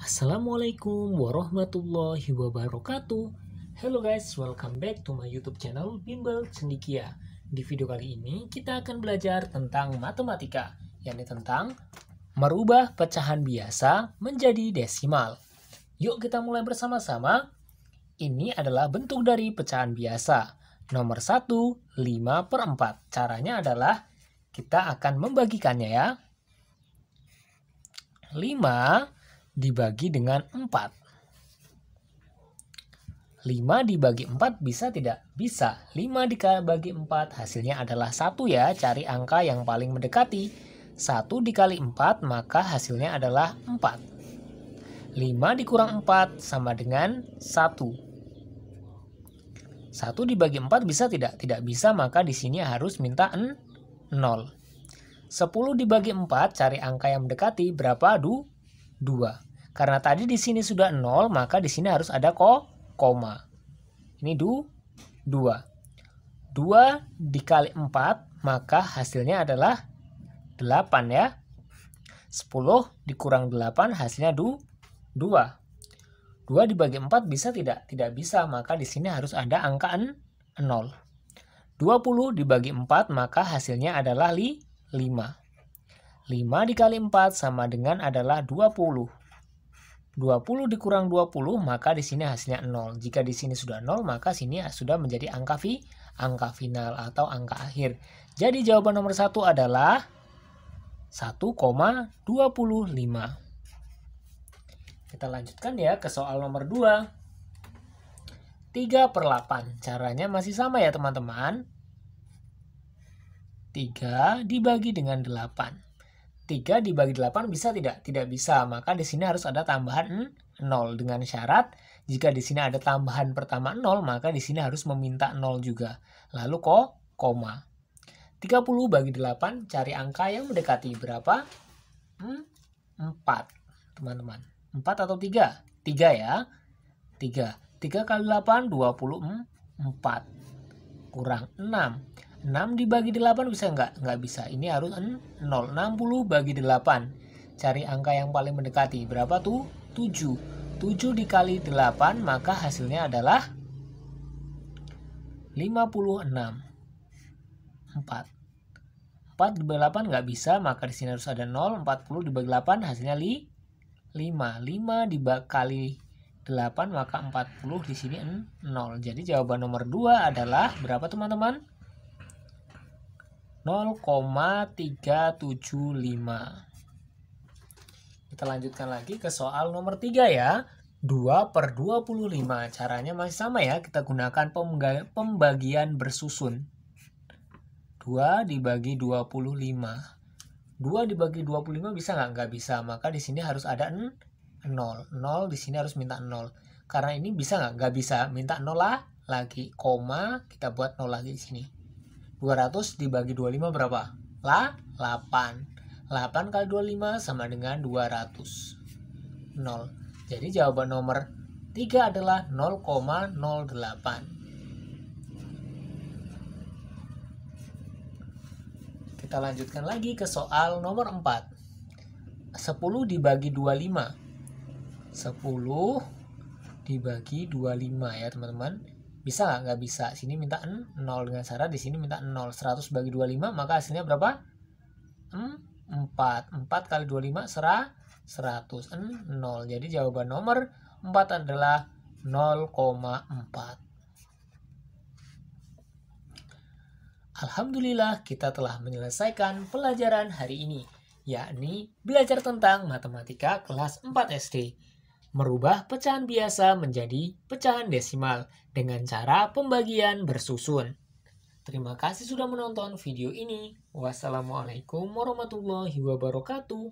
Assalamualaikum warahmatullahi wabarakatuh Hello guys, welcome back to my youtube channel Bimbel Cendikia Di video kali ini kita akan belajar tentang matematika yakni tentang merubah pecahan biasa menjadi desimal Yuk kita mulai bersama-sama Ini adalah bentuk dari pecahan biasa Nomor 1, 5 per 4 Caranya adalah kita akan membagikannya ya 5 dibagi dengan 4. 5 dibagi 4 bisa tidak? Bisa. 5 dibagi 4 hasilnya adalah 1 ya. Cari angka yang paling mendekati. 1 dikali 4 maka hasilnya adalah 4. 5 dikurang 4 sama dengan 1. 1 dibagi 4 bisa tidak? Tidak bisa, maka di sini harus minta 0. 10 dibagi 4, cari angka yang mendekati, berapa? Du, 2. Karena tadi di sini sudah 0, maka di sini harus ada ko, koma. Ini du, 2. 2 dikali 4, maka hasilnya adalah 8 ya. 10 dikurang 8 hasilnya du, 2. 2 dibagi 4 bisa tidak? Tidak bisa, maka di sini harus ada angka 0. 20 dibagi 4 maka hasilnya adalah 5. 5 dikali 4 sama dengan adalah 20. 20 dikurang 20 maka di sini hasilnya 0. Jika di sini sudah 0 maka sini sudah menjadi angka fi, angka final atau angka akhir. Jadi jawaban nomor 1 adalah 1,25. Kita lanjutkan ya ke soal nomor 2. 3 per 8. Caranya masih sama ya teman-teman. 3 dibagi dengan 8. 3 dibagi 8 bisa tidak? Tidak bisa. Maka di sini harus ada tambahan 0 dengan syarat jika di sini ada tambahan pertama 0 maka di sini harus meminta 0 juga. Lalu ko koma. 30 bagi 8 cari angka yang mendekati berapa? Hmm, 4, teman-teman. 4 atau 3? 3 ya. 3. 3 kali 8 24. Hmm, Kurang 6. 6 dibagi 8 bisa nggak? Nggak bisa. Ini harus 0. 60 bagi 8. Cari angka yang paling mendekati. Berapa tuh? 7. 7 dikali 8 maka hasilnya adalah 56. 4. 4 dibagi 8 nggak bisa, maka di sini harus ada 0. 40 dibagi 8 hasilnya li 5. 5 dibagi 8 maka 40 di sini 0. Jadi jawaban nomor 2 adalah berapa teman-teman? 0,375 kita lanjutkan lagi ke soal nomor 3 ya 2 per 25 caranya masih sama ya kita gunakan pembagian bersusun 2 dibagi 25 2 dibagi 25 bisa nggak? Nggak bisa. Maka di sini harus ada 0. 0 di sini harus minta 0. Karena ini bisa nggak? Nggak bisa. Minta 0 lah lagi. Koma, kita buat 0 lagi di sini. 200 dibagi 25 berapa? La, 8. 8 kali 25 sama dengan 200. 0. Jadi jawaban nomor 3 adalah 0,08. Kita lanjutkan lagi ke soal nomor 4. 10 dibagi 25. 10 dibagi 25 ya teman-teman bisa nggak nggak bisa sini minta 0 dengan syarat di sini minta 0 100 bagi 25 maka hasilnya berapa 4 4 kali 25 serah 100 0 jadi jawaban nomor 4 adalah 0,4 Alhamdulillah kita telah menyelesaikan pelajaran hari ini, yakni belajar tentang matematika kelas 4 SD merubah pecahan biasa menjadi pecahan desimal dengan cara pembagian bersusun. Terima kasih sudah menonton video ini. Wassalamualaikum warahmatullahi wabarakatuh.